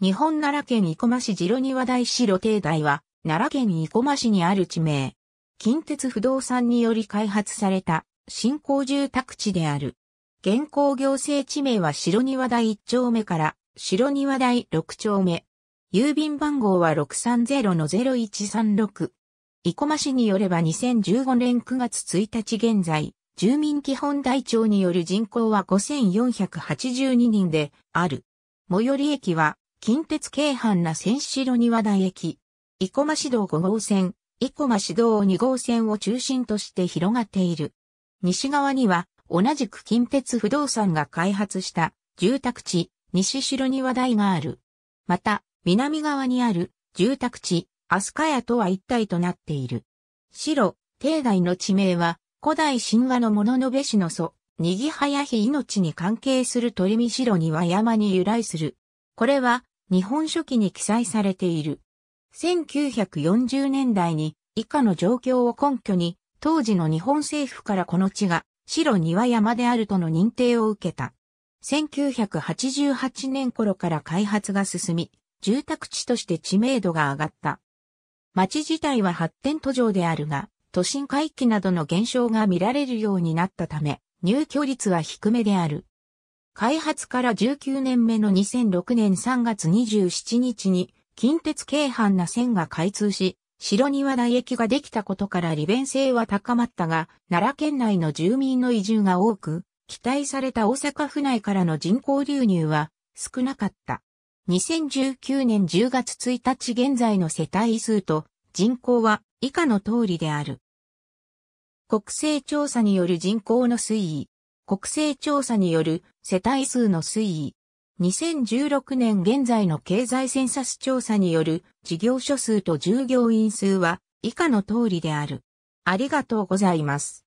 日本奈良県生駒市白庭大師露帝台は、奈良県生駒市にある地名。近鉄不動産により開発された、新興住宅地である。現行行政地名は白庭台1丁目から、白庭台6丁目。郵便番号は630-0136。生駒市によれば2015年9月1日現在、住民基本台帳による人口は5482人である。最寄り駅は近鉄京阪な千代庭台駅、生駒市道5号線、生駒市道2号線を中心として広がっている。西側には、同じく近鉄不動産が開発した住宅地、西城庭台がある。また、南側にある住宅地、飛鳥屋とは一体となっている。白、境内の地名は、古代神話の物のべしの祖、にぎはやひ命に関係する鳥見城には山に由来する。これは、日本書紀に記載されている。1940年代に以下の状況を根拠に、当時の日本政府からこの地が白庭山であるとの認定を受けた。1988年頃から開発が進み、住宅地として知名度が上がった。町自体は発展途上であるが、都心回帰などの現象が見られるようになったため、入居率は低めである。開発から19年目の2006年3月27日に近鉄京阪な線が開通し、に庭台駅ができたことから利便性は高まったが、奈良県内の住民の移住が多く、期待された大阪府内からの人口流入は少なかった。2019年10月1日現在の世帯数と人口は以下の通りである。国勢調査による人口の推移。国勢調査による世帯数の推移。2016年現在の経済センサス調査による事業所数と従業員数は以下の通りである。ありがとうございます。